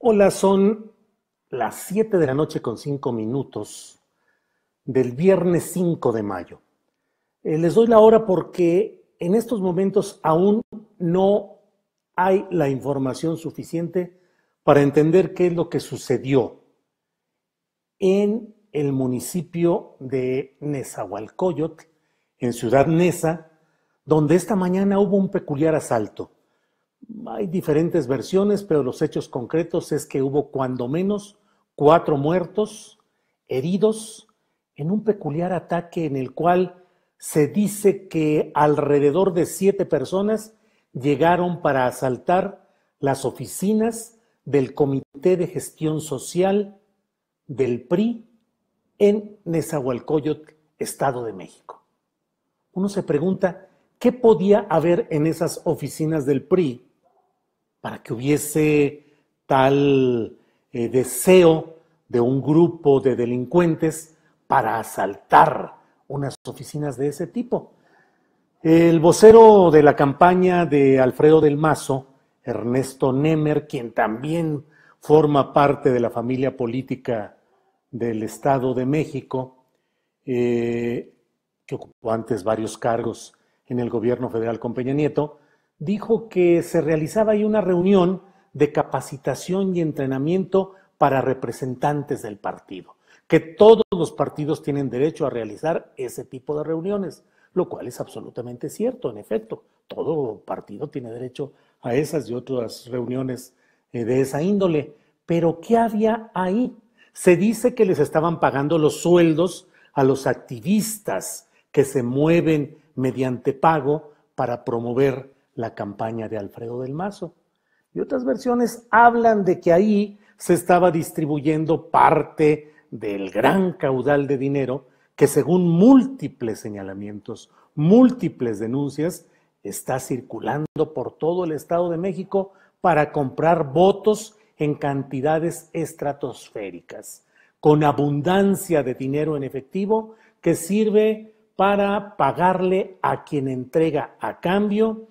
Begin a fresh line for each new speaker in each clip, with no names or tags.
Hola, son las 7 de la noche con 5 minutos del viernes 5 de mayo. Eh, les doy la hora porque en estos momentos aún no hay la información suficiente para entender qué es lo que sucedió en el municipio de Nezahualcóyotl, en Ciudad Neza, donde esta mañana hubo un peculiar asalto. Hay diferentes versiones, pero los hechos concretos es que hubo cuando menos cuatro muertos, heridos, en un peculiar ataque en el cual se dice que alrededor de siete personas llegaron para asaltar las oficinas del Comité de Gestión Social del PRI en Nezahualcóyotl, Estado de México. Uno se pregunta, ¿qué podía haber en esas oficinas del PRI para que hubiese tal eh, deseo de un grupo de delincuentes para asaltar unas oficinas de ese tipo. El vocero de la campaña de Alfredo del Mazo, Ernesto Nemer, quien también forma parte de la familia política del Estado de México, eh, que ocupó antes varios cargos en el gobierno federal con Peña Nieto, dijo que se realizaba ahí una reunión de capacitación y entrenamiento para representantes del partido, que todos los partidos tienen derecho a realizar ese tipo de reuniones, lo cual es absolutamente cierto, en efecto, todo partido tiene derecho a esas y otras reuniones eh, de esa índole. Pero ¿qué había ahí? Se dice que les estaban pagando los sueldos a los activistas que se mueven mediante pago para promover la campaña de Alfredo del Mazo. Y otras versiones hablan de que ahí se estaba distribuyendo parte del gran caudal de dinero que según múltiples señalamientos, múltiples denuncias, está circulando por todo el Estado de México para comprar votos en cantidades estratosféricas, con abundancia de dinero en efectivo que sirve para pagarle a quien entrega a cambio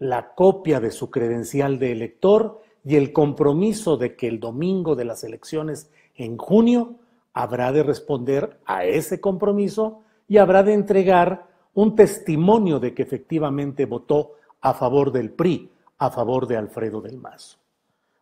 la copia de su credencial de elector y el compromiso de que el domingo de las elecciones en junio habrá de responder a ese compromiso y habrá de entregar un testimonio de que efectivamente votó a favor del PRI, a favor de Alfredo del Mazo.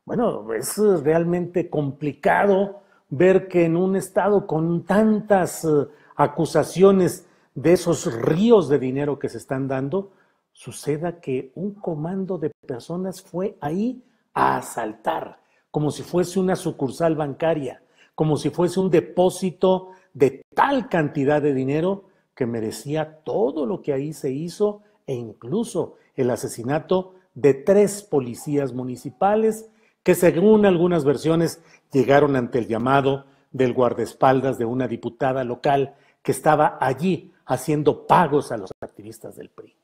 Bueno, es realmente complicado ver que en un estado con tantas eh, acusaciones de esos ríos de dinero que se están dando, suceda que un comando de personas fue ahí a asaltar, como si fuese una sucursal bancaria, como si fuese un depósito de tal cantidad de dinero que merecía todo lo que ahí se hizo e incluso el asesinato de tres policías municipales que según algunas versiones llegaron ante el llamado del guardaespaldas de una diputada local que estaba allí haciendo pagos a los activistas del PRI.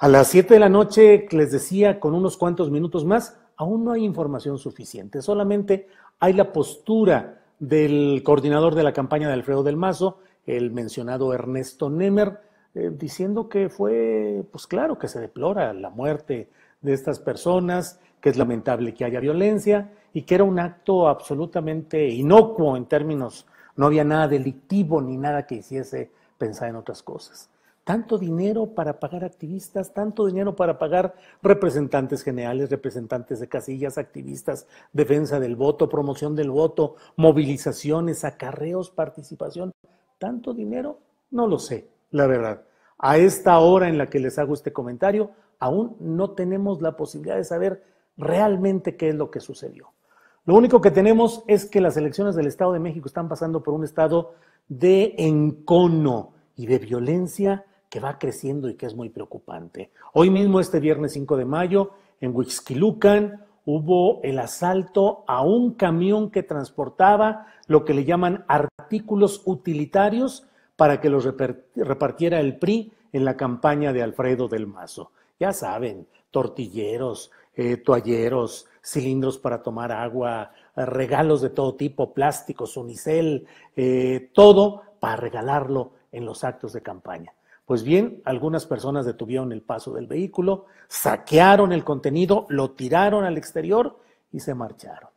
A las 7 de la noche les decía con unos cuantos minutos más, aún no hay información suficiente, solamente hay la postura del coordinador de la campaña de Alfredo del Mazo, el mencionado Ernesto Nemer, eh, diciendo que fue, pues claro, que se deplora la muerte de estas personas, que es lamentable que haya violencia y que era un acto absolutamente inocuo en términos, no había nada delictivo ni nada que hiciese pensar en otras cosas tanto dinero para pagar activistas, tanto dinero para pagar representantes generales, representantes de casillas, activistas, defensa del voto, promoción del voto, movilizaciones, acarreos, participación. ¿Tanto dinero? No lo sé, la verdad. A esta hora en la que les hago este comentario, aún no tenemos la posibilidad de saber realmente qué es lo que sucedió. Lo único que tenemos es que las elecciones del Estado de México están pasando por un estado de encono y de violencia que va creciendo y que es muy preocupante. Hoy mismo, este viernes 5 de mayo, en Huixquilucan hubo el asalto a un camión que transportaba lo que le llaman artículos utilitarios para que los repartiera el PRI en la campaña de Alfredo del Mazo. Ya saben, tortilleros, eh, toalleros, cilindros para tomar agua, eh, regalos de todo tipo, plásticos, unicel, eh, todo para regalarlo en los actos de campaña. Pues bien, algunas personas detuvieron el paso del vehículo, saquearon el contenido, lo tiraron al exterior y se marcharon.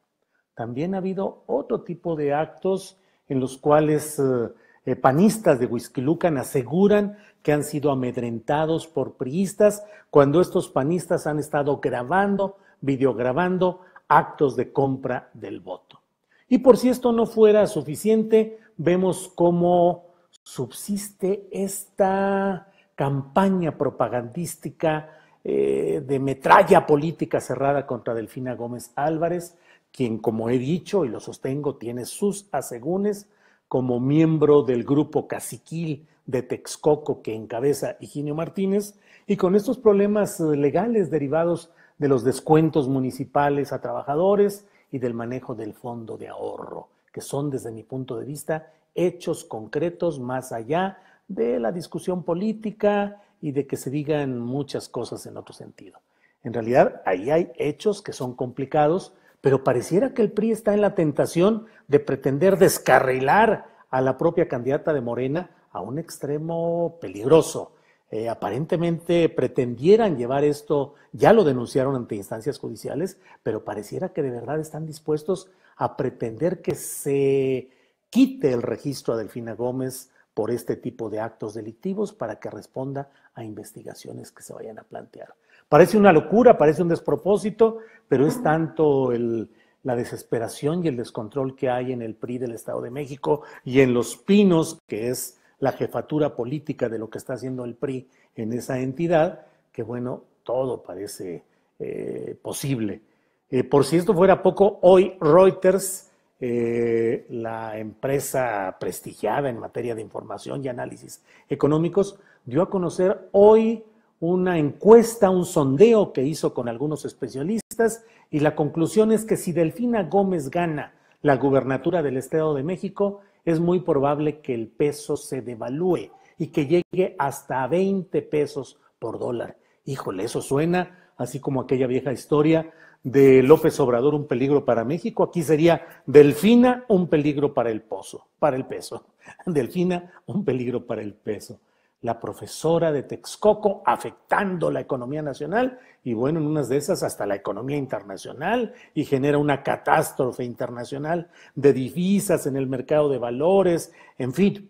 También ha habido otro tipo de actos en los cuales eh, eh, panistas de Huizquilucan aseguran que han sido amedrentados por priistas cuando estos panistas han estado grabando, videograbando actos de compra del voto. Y por si esto no fuera suficiente, vemos cómo subsiste esta campaña propagandística eh, de metralla política cerrada contra Delfina Gómez Álvarez, quien, como he dicho y lo sostengo, tiene sus asegúnes como miembro del grupo caciquil de Texcoco que encabeza Higinio Martínez, y con estos problemas eh, legales derivados de los descuentos municipales a trabajadores y del manejo del fondo de ahorro, que son, desde mi punto de vista, hechos concretos más allá de la discusión política y de que se digan muchas cosas en otro sentido. En realidad, ahí hay hechos que son complicados, pero pareciera que el PRI está en la tentación de pretender descarrilar a la propia candidata de Morena a un extremo peligroso. Eh, aparentemente pretendieran llevar esto, ya lo denunciaron ante instancias judiciales, pero pareciera que de verdad están dispuestos a pretender que se quite el registro a Delfina Gómez por este tipo de actos delictivos para que responda a investigaciones que se vayan a plantear. Parece una locura, parece un despropósito, pero es tanto la desesperación y el descontrol que hay en el PRI del Estado de México y en Los Pinos, que es la jefatura política de lo que está haciendo el PRI en esa entidad, que bueno, todo parece eh, posible. Eh, por si esto fuera poco, hoy Reuters eh, la empresa prestigiada en materia de información y análisis económicos, dio a conocer hoy una encuesta, un sondeo que hizo con algunos especialistas y la conclusión es que si Delfina Gómez gana la gubernatura del Estado de México, es muy probable que el peso se devalúe y que llegue hasta 20 pesos por dólar. Híjole, eso suena así como aquella vieja historia de López Obrador, un peligro para México. Aquí sería Delfina, un peligro para el pozo, para el peso. Delfina, un peligro para el peso. La profesora de Texcoco afectando la economía nacional y bueno, en unas de esas hasta la economía internacional y genera una catástrofe internacional de divisas en el mercado de valores, en fin,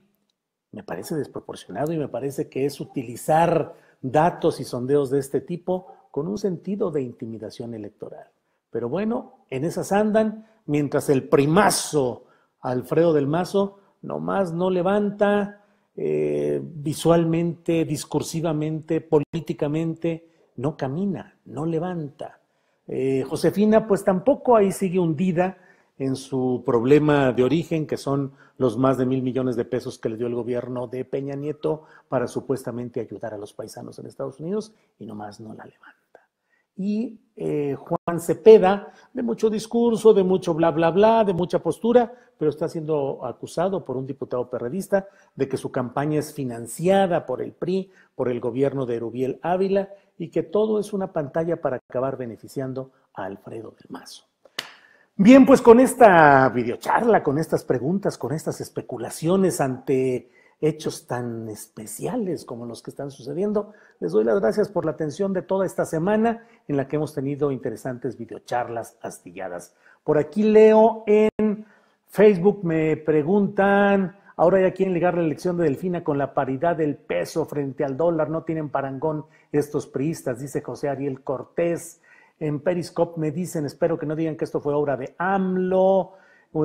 me parece desproporcionado y me parece que es utilizar datos y sondeos de este tipo con un sentido de intimidación electoral. Pero bueno, en esas andan, mientras el primazo Alfredo del Mazo nomás no levanta eh, visualmente, discursivamente, políticamente, no camina, no levanta. Eh, Josefina pues tampoco ahí sigue hundida en su problema de origen, que son los más de mil millones de pesos que le dio el gobierno de Peña Nieto para supuestamente ayudar a los paisanos en Estados Unidos, y nomás no la levanta. Y eh, Juan Cepeda, de mucho discurso, de mucho bla, bla, bla, de mucha postura, pero está siendo acusado por un diputado perredista de que su campaña es financiada por el PRI, por el gobierno de Rubiel Ávila, y que todo es una pantalla para acabar beneficiando a Alfredo del Mazo. Bien, pues con esta videocharla, con estas preguntas, con estas especulaciones ante hechos tan especiales como los que están sucediendo, les doy las gracias por la atención de toda esta semana en la que hemos tenido interesantes videocharlas astilladas. Por aquí leo en Facebook, me preguntan, ahora ya quieren ligar la elección de Delfina con la paridad del peso frente al dólar, no tienen parangón estos priistas, dice José Ariel Cortés en Periscope me dicen, espero que no digan que esto fue obra de AMLO,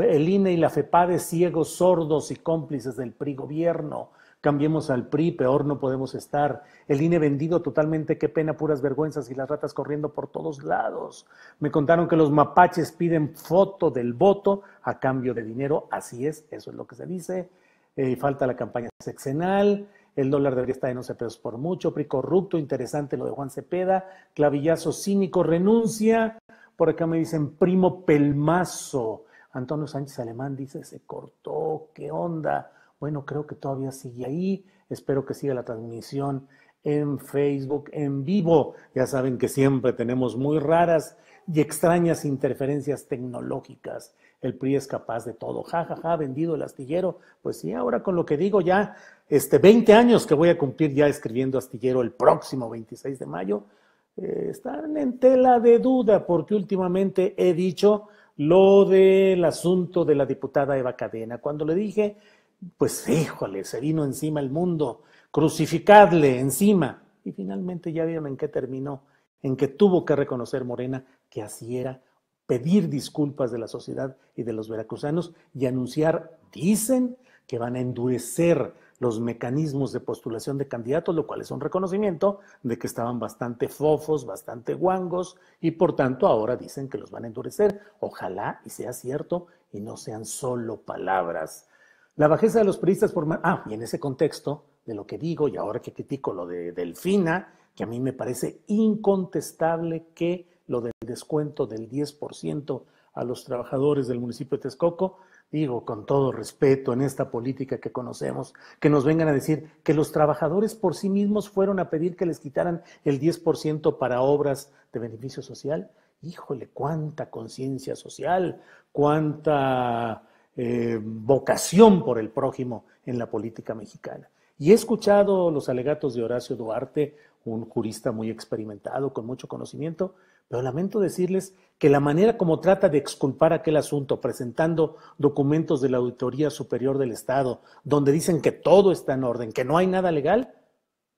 el INE y la FEPADE ciegos, sordos y cómplices del PRI gobierno. Cambiemos al PRI, peor no podemos estar. El INE vendido totalmente, qué pena, puras vergüenzas y las ratas corriendo por todos lados. Me contaron que los mapaches piden foto del voto a cambio de dinero. Así es, eso es lo que se dice. Eh, falta la campaña sexenal. El dólar debería estar en 11 pesos por mucho. PRI corrupto, interesante lo de Juan Cepeda. Clavillazo cínico, renuncia. Por acá me dicen primo pelmazo. Antonio Sánchez Alemán dice, se cortó, ¿qué onda? Bueno, creo que todavía sigue ahí. Espero que siga la transmisión en Facebook en vivo. Ya saben que siempre tenemos muy raras y extrañas interferencias tecnológicas el PRI es capaz de todo. Ja, ja, ja, vendido el astillero. Pues sí, ahora con lo que digo ya, este, 20 años que voy a cumplir ya escribiendo astillero el próximo 26 de mayo, eh, están en tela de duda porque últimamente he dicho lo del asunto de la diputada Eva Cadena. Cuando le dije, pues híjole, se vino encima el mundo, crucificadle encima. Y finalmente ya vieron en qué terminó, en que tuvo que reconocer Morena que así era pedir disculpas de la sociedad y de los veracruzanos y anunciar, dicen, que van a endurecer los mecanismos de postulación de candidatos, lo cual es un reconocimiento de que estaban bastante fofos, bastante guangos, y por tanto ahora dicen que los van a endurecer. Ojalá y sea cierto y no sean solo palabras. La bajeza de los periodistas por... Ah, y en ese contexto de lo que digo y ahora que critico lo de Delfina, que a mí me parece incontestable que lo del descuento del 10% a los trabajadores del municipio de Texcoco, digo con todo respeto en esta política que conocemos, que nos vengan a decir que los trabajadores por sí mismos fueron a pedir que les quitaran el 10% para obras de beneficio social. Híjole, cuánta conciencia social, cuánta eh, vocación por el prójimo en la política mexicana. Y he escuchado los alegatos de Horacio Duarte un jurista muy experimentado, con mucho conocimiento, pero lamento decirles que la manera como trata de exculpar aquel asunto, presentando documentos de la Auditoría Superior del Estado, donde dicen que todo está en orden, que no hay nada legal,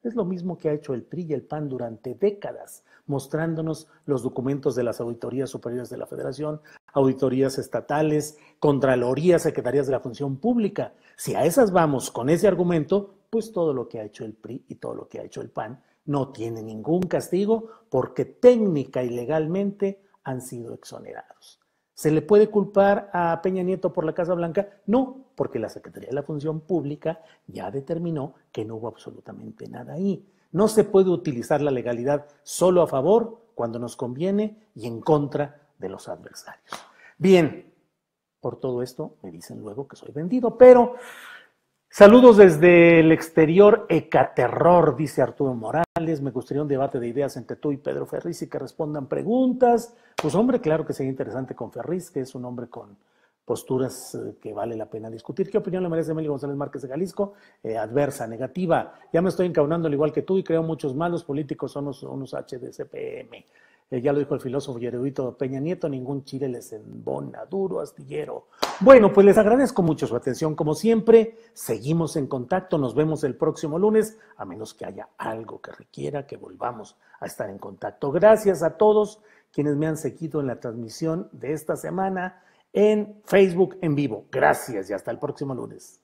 es lo mismo que ha hecho el PRI y el PAN durante décadas, mostrándonos los documentos de las auditorías superiores de la Federación, auditorías estatales, contralorías, secretarías de la función pública. Si a esas vamos con ese argumento, pues todo lo que ha hecho el PRI y todo lo que ha hecho el PAN no tiene ningún castigo porque técnica y legalmente han sido exonerados. ¿Se le puede culpar a Peña Nieto por la Casa Blanca? No, porque la Secretaría de la Función Pública ya determinó que no hubo absolutamente nada ahí. No se puede utilizar la legalidad solo a favor, cuando nos conviene, y en contra de los adversarios. Bien, por todo esto me dicen luego que soy vendido, pero saludos desde el exterior, Ecaterror, dice Arturo Morán me gustaría un debate de ideas entre tú y Pedro Ferriz y que respondan preguntas. Pues hombre, claro que sería interesante con Ferriz, que es un hombre con posturas eh, que vale la pena discutir. ¿Qué opinión le merece Emilio González Márquez de Jalisco? Eh, adversa, negativa. Ya me estoy encaunando al igual que tú y creo muchos malos políticos son unos, unos HDCPM. Eh, ya lo dijo el filósofo y erudito Peña Nieto, ningún chile les embona, duro astillero. Bueno, pues les agradezco mucho su atención. Como siempre, seguimos en contacto. Nos vemos el próximo lunes, a menos que haya algo que requiera que volvamos a estar en contacto. Gracias a todos quienes me han seguido en la transmisión de esta semana en Facebook en vivo. Gracias y hasta el próximo lunes.